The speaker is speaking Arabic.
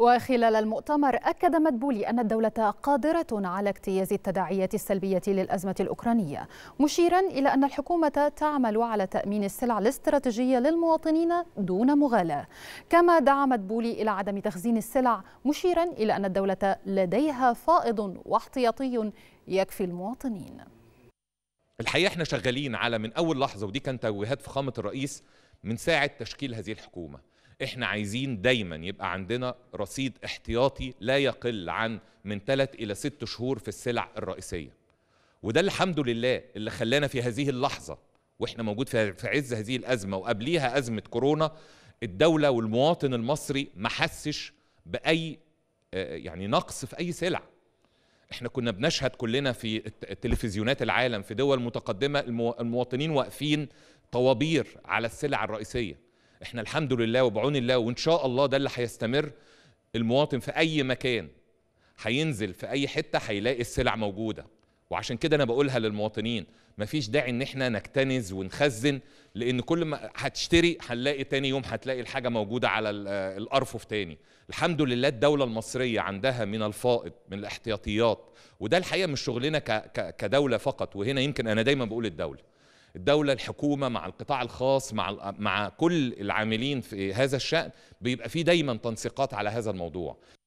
وخلال المؤتمر أكد مدبولي أن الدولة قادرة على اجتياز التداعيات السلبية للأزمة الأوكرانية مشيرا إلى أن الحكومة تعمل على تأمين السلع الاستراتيجية للمواطنين دون مغالاة كما دعا مدبولي إلى عدم تخزين السلع مشيرا إلى أن الدولة لديها فائض واحتياطي يكفي المواطنين الحقيقة احنا شغالين على من أول لحظة ودي كانت توجيهات فخامة الرئيس من ساعة تشكيل هذه الحكومة احنا عايزين دايما يبقى عندنا رصيد احتياطي لا يقل عن من 3 الى 6 شهور في السلع الرئيسيه وده الحمد لله اللي خلانا في هذه اللحظه واحنا موجود في عز هذه الازمه وقبليها ازمه كورونا الدوله والمواطن المصري ما حسش باي آه، يعني نقص في اي سلع احنا كنا بنشهد كلنا في تلفزيونات العالم في دول متقدمه المواطنين واقفين طوابير على السلع الرئيسيه احنا الحمد لله وبعون الله وان شاء الله ده اللي هيستمر المواطن في اي مكان هينزل في اي حته هيلاقي السلع موجوده وعشان كده انا بقولها للمواطنين مفيش داعي ان احنا نكتنز ونخزن لان كل ما هتشتري هنلاقي تاني يوم هتلاقي الحاجه موجوده على الارفف تاني الحمد لله الدوله المصريه عندها من الفائض من الاحتياطيات وده الحقيقه مش شغلنا كدوله فقط وهنا يمكن انا دايما بقول الدوله الدولة الحكومة مع القطاع الخاص مع مع كل العاملين في هذا الشأن بيبقى في دايما تنسيقات على هذا الموضوع